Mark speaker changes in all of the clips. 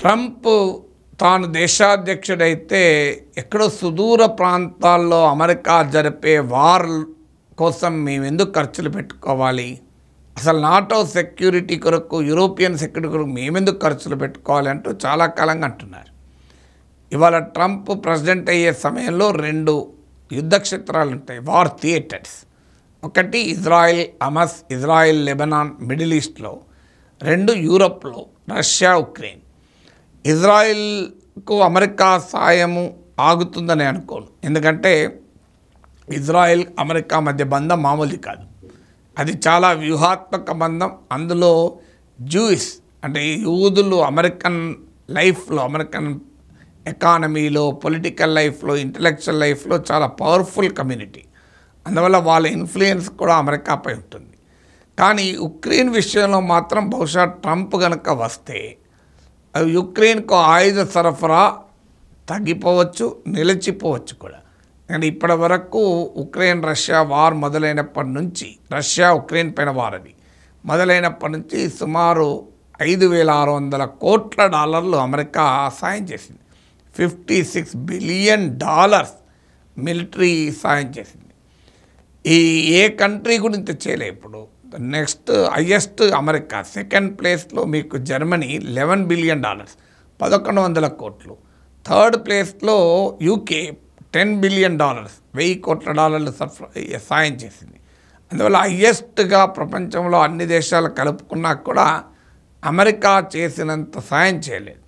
Speaker 1: Trump తాను దేశాధ్యక్షుడైతే ఎక్కడో సుదూర ప్రాంతాల్లో అమెరికా జరిపే వార్ కోసం మేము ఎందుకు ఖర్చులు పెట్టుకోవాలి అసలు నాటో సెక్యూరిటీ కొరకు యూరోపియన్ సెక్యూరిటీ కొరకు మేమెందుకు ఖర్చులు పెట్టుకోవాలి అంటూ చాలా కాలంగా అంటున్నారు ఇవాళ ట్రంప్ ప్రెసిడెంట్ అయ్యే సమయంలో రెండు యుద్ధక్షేత్రాలు ఉంటాయి వార్ థియేటర్స్ ఒకటి Israel Hamas Israel Lebanon middle ఈస్ట్లో రెండు యూరప్లో రష్యా ఉక్రెయిన్ ఇజ్రాయిల్కు అమెరికా సాయము ఆగుతుందని అనుకోను ఎందుకంటే ఇజ్రాయిల్ అమెరికా మధ్య బంధం మామూలు కాదు అది చాలా వ్యూహాత్మక బంధం అందులో జూయిస్ అంటే యూదులు అమెరికన్ లైఫ్లో అమెరికన్ ఎకానమీలో పొలిటికల్ లైఫ్లో ఇంటలెక్చువల్ లైఫ్లో చాలా పవర్ఫుల్ కమ్యూనిటీ అందువల్ల వాళ్ళ ఇన్ఫ్లుయెన్స్ కూడా అమెరికాపై ఉంటుంది కానీ ఉక్రెయిన్ విషయంలో మాత్రం బహుశా ట్రంప్ కనుక వస్తే యుక్రెయిన్కు ఆయుధ సరఫరా తగ్గిపోవచ్చు నిలిచిపోవచ్చు కూడా అండ్ ఇప్పటి వరకు ఉక్రెయిన్ రష్యా వార్ మొదలైనప్పటి నుంచి రష్యా ఉక్రెయిన్ పైన వార్ అది మొదలైనప్పటి నుంచి సుమారు ఐదు వేల ఆరు వందల కోట్ల డాలర్లు అమెరికా సాయం చేసింది fifty six billion dollars military సాయం చేసింది ఈ ఏ కంట్రీ గురించి చేయలే ఇప్పుడు నెక్స్ట్ హయ్యెస్ట్ అమెరికా సెకండ్ ప్లేస్లో మీకు జర్మనీ లెవెన్ బిలియన్ డాలర్స్ పదకొండు వందల కోట్లు థర్డ్ ప్లేస్లో యూకే టెన్ బిలియన్ డాలర్స్ వెయ్యి కోట్ల డాలర్లు సాయం చేసింది అందువల్ల హయ్యెస్ట్గా ప్రపంచంలో అన్ని దేశాలు కలుపుకున్నా కూడా అమెరికా చేసినంత సాయం చేయలేదు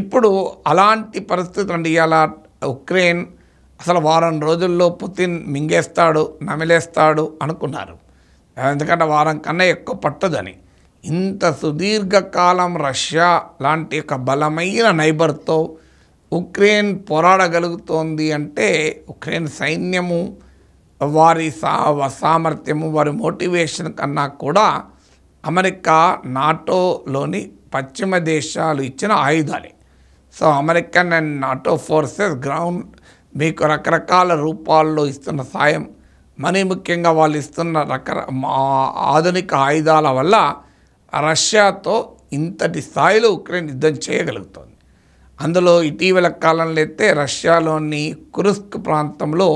Speaker 1: ఇప్పుడు అలాంటి పరిస్థితులు అండి ఇలా ఉక్రెయిన్ అసలు వారం రోజుల్లో పుతిన్ మింగేస్తాడు నమిలేస్తాడు అనుకున్నారు ఎందుకంటే వారం కన్నా ఎక్కువ పట్టదని ఇంత సుదీర్ఘకాలం రష్యా లాంటి ఒక బలమైన నైబర్తో ఉక్రెయిన్ పోరాడగలుగుతోంది అంటే ఉక్రెయిన్ సైన్యము వారి సా సామర్థ్యము వారి మోటివేషన్ కన్నా కూడా అమెరికా నాటోలోని పశ్చిమ దేశాలు ఇచ్చిన ఆయుధాలే so American and NATO forces ground మీకు రకరకాల రూపాల్లో ఇస్తున్న సాయం మనీ ముఖ్యంగా వాళ్ళు ఇస్తున్న రకర ఆధునిక ఆయుధాల వల్ల రష్యాతో ఇంతటి స్థాయిలో ఉక్రెయిన్ యుద్ధం చేయగలుగుతోంది అందులో ఇటీవల కాలంలో అయితే రష్యాలోని కురుస్క్ ప్రాంతంలో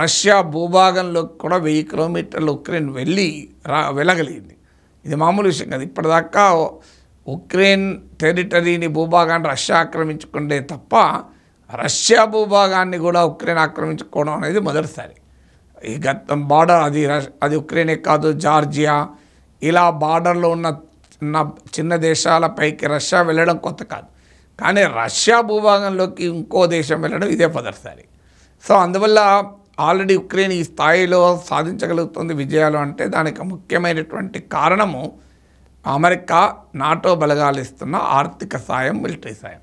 Speaker 1: రష్యా భూభాగంలోకి కూడా వెయ్యి కిలోమీటర్లు ఉక్రెయిన్ వెళ్ళి రా వెళ్ళగలిగింది ఇది మామూలు విషయం కాదు ఇప్పటిదాకా ఉక్రెయిన్ టెరిటరీని భూభాగాన్ని రష్యా ఆక్రమించుకుంటే తప్ప రష్యా భూభాగాన్ని కూడా ఉక్రెయిన్ ఆక్రమించుకోవడం అనేది మొదటిసారి ఈ గత బార్డర్ అది అది ఉక్రెయినే కాదు జార్జియా ఇలా బార్డర్లో ఉన్న నా చిన్న దేశాలపైకి రష్యా వెళ్ళడం కొత్త కాదు కానీ రష్యా భూభాగంలోకి ఇంకో దేశం వెళ్ళడం ఇదే మొదటిసారి సో అందువల్ల ఆల్రెడీ ఉక్రెయిన్ ఈ స్థాయిలో సాధించగలుగుతుంది విజయాలు అంటే దానికి ముఖ్యమైనటువంటి కారణము అమెరికా నాటో బలగాలు ఇస్తున్న ఆర్థిక సాయం మిలిటరీ సాయం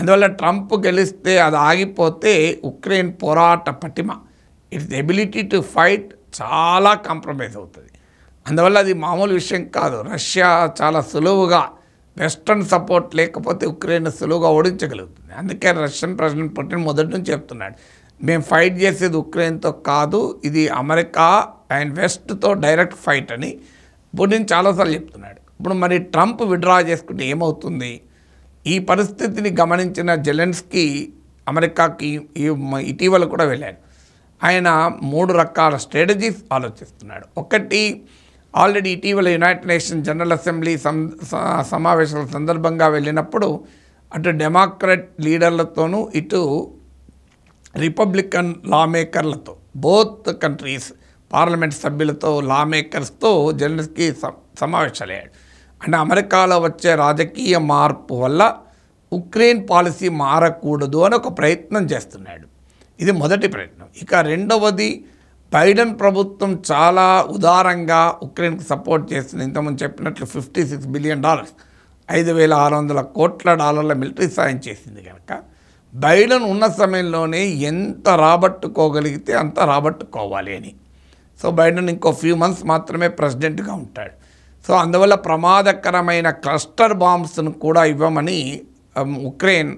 Speaker 1: అందువల్ల ట్రంప్ గెలిస్తే అది ఆగిపోతే ఉక్రెయిన్ పోరాట పటిమ ఇట్స్ ఎబిలిటీ టు ఫైట్ చాలా కాంప్రమైజ్ అవుతుంది అందువల్ల అది మామూలు విషయం కాదు రష్యా చాలా సులువుగా వెస్ట్రన్ సపోర్ట్ లేకపోతే ఉక్రెయిన్ సులువుగా ఓడించగలుగుతుంది అందుకే రష్యన్ ప్రెసిడెంట్ పుటిన్ మొదటి నుంచి చెప్తున్నాడు మేము ఫైట్ చేసేది ఉక్రెయిన్తో కాదు ఇది అమెరికా అండ్ వెస్ట్తో డైరెక్ట్ ఫైట్ అని పుటిన్ చాలాసార్లు చెప్తున్నాడు ఇప్పుడు మరి ట్రంప్ విడ్రా చేసుకుంటే ఏమవుతుంది ఈ పరిస్థితిని గమనించిన జెలెన్స్కి అమెరికాకి ఇటీవల కూడా వెళ్ళాడు ఆయన మూడు రకాల స్ట్రాటజీస్ ఆలోచిస్తున్నాడు ఒకటి ఆల్రెడీ ఇటీవల యునైటెడ్ నేషన్ జనరల్ అసెంబ్లీ సమావేశాల సందర్భంగా వెళ్ళినప్పుడు అటు డెమోక్రట్ లీడర్లతోనూ ఇటు రిపబ్లికన్ లా మేకర్లతో బోత్ కంట్రీస్ పార్లమెంట్ సభ్యులతో లా మేకర్స్తో జర్నలిస్ట్కి సమావేశాలయ్యాడు అంటే అమెరికాలో వచ్చే రాజకీయ మార్పు వల్ల ఉక్రెయిన్ పాలసీ మారకూడదు అని ఒక ప్రయత్నం చేస్తున్నాడు ఇది మొదటి ప్రయత్నం ఇక రెండవది బైడెన్ ప్రభుత్వం చాలా ఉదారంగా ఉక్రెయిన్కి సపోర్ట్ చేస్తుంది ఇంతకుముందు చెప్పినట్లు ఫిఫ్టీ సిక్స్ బిలియన్ డాలర్స్ ఐదు వేల ఆరు వందల కోట్ల డాలర్ల మిలిటరీ సాయం చేసింది కనుక బైడెన్ ఉన్న సమయంలోనే ఎంత రాబట్టుకోగలిగితే అంత రాబట్టుకోవాలి అని సో బైడెన్ ఇంకో ఫ్యూ మంత్స్ మాత్రమే ప్రెసిడెంట్గా ఉంటాడు సో అందువల్ల ప్రమాదకరమైన క్లస్టర్ బాంబ్స్ను కూడా ఇవ్వమని ఉక్రెయిన్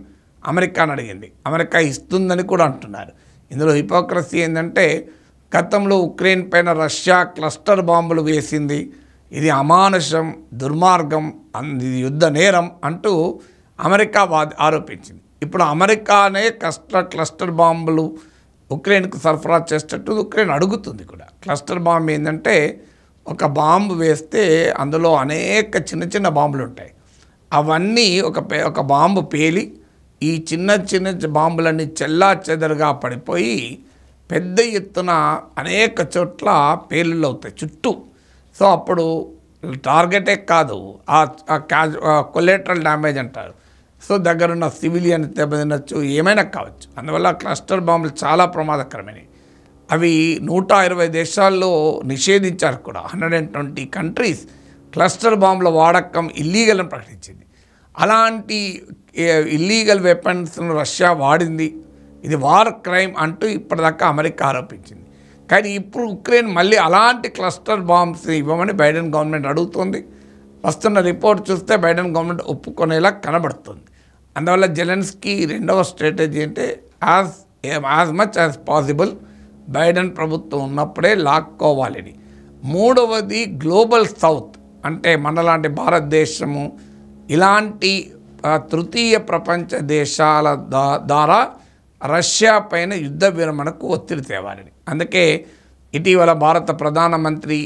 Speaker 1: అమెరికాని అడిగింది అమెరికా ఇస్తుందని కూడా అంటున్నారు ఇందులో హిపోక్రసీ ఏంటంటే గతంలో ఉక్రెయిన్ పైన రష్యా క్లస్టర్ బాంబులు వేసింది ఇది అమానుషం దుర్మార్గం ఇది యుద్ధ నేరం అంటూ అమెరికా ఆరోపించింది ఇప్పుడు అమెరికానే క్లస్టర్ క్లస్టర్ బాంబులు ఉక్రెయిన్కు సరఫరా చేసేటట్టు ఉక్రెయిన్ అడుగుతుంది కూడా క్లస్టర్ బాంబు ఏంటంటే ఒక బాంబు వేస్తే అందులో అనేక చిన్న చిన్న బాంబులు ఉంటాయి అవన్నీ ఒక ఒక బాంబు పేలి ఈ చిన్న చిన్న బాంబులన్నీ చెల్లా చెదరుగా పడిపోయి పెద్ద ఎత్తున అనేక చోట్ల పేలుళ్ళు అవుతాయి చుట్టూ సో అప్పుడు టార్గెటే కాదు ఆ క్యాజు కొలేటరల్ డ్యామేజ్ అంటారు సో దగ్గరున్న సివిలియన్ తినచ్చు ఏమైనా కావచ్చు అందువల్ల క్లస్టర్ బాంబులు చాలా ప్రమాదకరమైనవి అవి నూట ఇరవై దేశాల్లో నిషేధించారు కూడా hundred and twenty countries cluster బాంబుల వాడకం ఇల్లీగల్ అని ప్రకటించింది అలాంటి ఇల్లీగల్ వెపన్స్ను రష్యా వాడింది ఇది వార్ క్రైమ్ అంటూ ఇప్పటిదాకా అమెరికా ఆరోపించింది కానీ ఇప్పుడు ఉక్రెయిన్ మళ్ళీ అలాంటి క్లస్టర్ బాంబ్స్ ఇవ్వమని బైడెన్ గవర్నమెంట్ అడుగుతుంది వస్తున్న రిపోర్ట్ చూస్తే బైడెన్ గవర్నమెంట్ ఒప్పుకునేలా కనబడుతుంది అందువల్ల జెలెన్స్కి రెండవ స్ట్రాటజీ అంటే as as much as possible Biden ప్రభుత్వం ఉన్నప్పుడే లాక్కోవాలని మూడవది గ్లోబల్ సౌత్ అంటే మనలాంటి భారతదేశము ఇలాంటి తృతీయ ప్రపంచ దేశాల ద్వారా రష్యా పైన యుద్ధ విరమణకు ఒత్తిడి తేవాలని అందుకే ఇటీవల భారత ప్రధానమంత్రి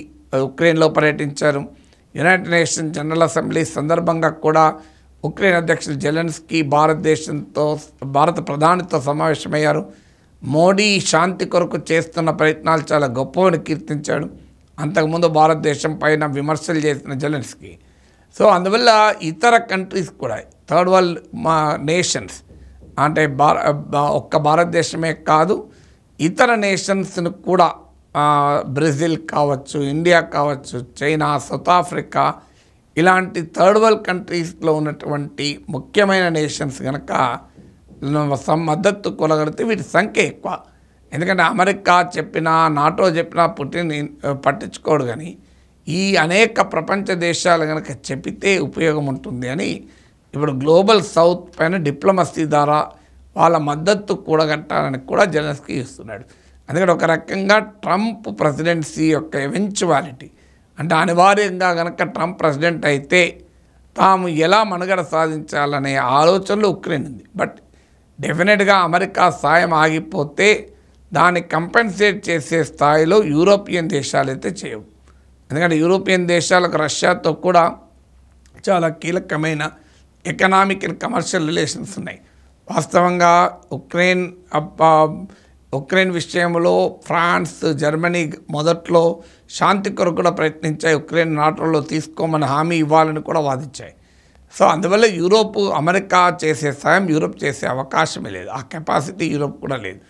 Speaker 1: ఉక్రెయిన్లో పర్యటించారు యునైటెడ్ నేషన్స్ జనరల్ అసెంబ్లీ సందర్భంగా కూడా ఉక్రెయిన్ అధ్యక్షుడు జెలెన్స్కీ భారతదేశంతో భారత ప్రధానితో సమావేశమయ్యారు మోడీ శాంతి కొరకు చేస్తున్న ప్రయత్నాలు చాలా గొప్పవని కీర్తించాడు అంతకుముందు భారతదేశం పైన విమర్శలు చేసిన జెలెన్స్కీ సో అందువల్ల ఇతర కంట్రీస్ కూడా థర్డ్ వరల్డ్ మా నేషన్స్ అంటే ఒక్క భారతదేశమే కాదు ఇతర నేషన్స్ను కూడా బ్రెజిల్ కావచ్చు ఇండియా కావచ్చు చైనా సౌత్ ఆఫ్రికా ఇలాంటి థర్డ్ వరల్డ్ కంట్రీస్లో ఉన్నటువంటి ముఖ్యమైన నేషన్స్ కనుక మద్దతు కొలగడితే వీటి సంఖ్య ఎక్కువ ఎందుకంటే అమెరికా చెప్పినా నాటో చెప్పినా పుట్టిన పట్టించుకోడు కానీ ఈ అనేక ప్రపంచ దేశాలు కనుక చెప్పితే ఉపయోగం ఉంటుంది అని ఇప్పుడు గ్లోబల్ సౌత్ పైన డిప్లొమసీ ద్వారా వాళ్ళ మద్దతు కూడగట్టాలని కూడా జెలెన్స్కీ ఇస్తున్నాడు అందుకని ఒక రకంగా ట్రంప్ ప్రెసిడెన్సీ యొక్క ఎవెంచువాలిటీ అంటే అనివార్యంగా కనుక ట్రంప్ ప్రెసిడెంట్ అయితే తాము ఎలా మనుగడ సాధించాలనే ఆలోచనలు ఉక్రెయిన్ ఉంది బట్ డెఫినెట్గా అమెరికా సాయం ఆగిపోతే దాన్ని కంపెన్సేట్ చేసే స్థాయిలో యూరోపియన్ దేశాలైతే చేయవు ఎందుకంటే యూరోపియన్ దేశాలకు రష్యాతో కూడా చాలా కీలకమైన ఎకనామిక్ అండ్ కమర్షియల్ రిలేషన్స్ ఉన్నాయి వాస్తవంగా ఉక్రెయిన్ ఉక్రెయిన్ విషయంలో ఫ్రాన్స్ జర్మనీ మొదట్లో శాంతి కొరకు కూడా ప్రయత్నించాయి ఉక్రెయిన్ నాటల్లో తీసుకోమని హామీ ఇవ్వాలని కూడా వాదించాయి సో అందువల్ల యూరోప్ అమెరికా చేసే సాయం యూరోప్ చేసే అవకాశమే లేదు ఆ కెపాసిటీ యూరోప్ కూడా లేదు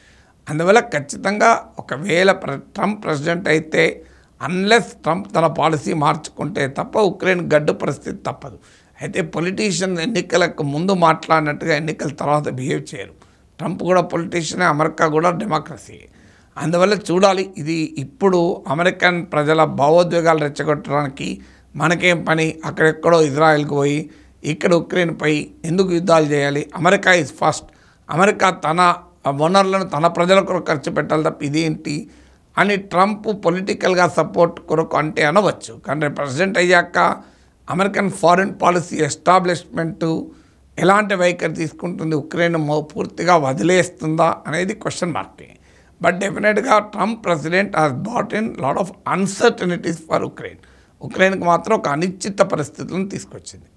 Speaker 1: అందువల్ల ఖచ్చితంగా ఒకవేళ ట్రంప్ ప్రెసిడెంట్ అయితే అన్లెస్ ట్రంప్ తన పాలసీ మార్చుకుంటే తప్ప ఉక్రెయిన్ గడ్డు పరిస్థితి తప్పదు అయితే పొలిటీషియన్ ఎన్నికలకు ముందు మాట్లాడినట్టుగా ఎన్నికల తర్వాత బిహేవ్ చేయరు ట్రంప్ కూడా పొలిటీషియనే అమెరికా కూడా డెమోక్రసీ అందువల్ల చూడాలి ఇది ఇప్పుడు అమెరికన్ ప్రజల భావోద్వేగాలు రెచ్చగొట్టడానికి మనకేం పని అక్కడెక్కడో ఇజ్రాయెల్కి పోయి ఇక్కడ ఉక్రెయిన్పై ఎందుకు యుద్ధాలు చేయాలి అమెరికా ఇస్ ఫస్ట్ అమెరికా తన వనరులను తన ప్రజలకు ఖర్చు పెట్టాలి తప్ప ఇదేంటి అని ట్రంప్ పొలిటికల్గా సపోర్ట్ కొరకు అంటే అనవచ్చు కానీ ప్రెసిడెంట్ అయ్యాక అమెరికన్ ఫారిన్ పాలసీ ఎస్టాబ్లిష్మెంటు ఎలాంటి వైఖరి తీసుకుంటుంది ఉక్రెయిన్ పూర్తిగా వదిలేస్తుందా అనేది క్వశ్చన్ మార్క్ బట్ డెఫినెట్గా Trump president has brought in lot of uncertainties for Ukraine ఉక్రెయిన్కి మాత్రం ఒక అనిశ్చిత పరిస్థితులను తీసుకొచ్చింది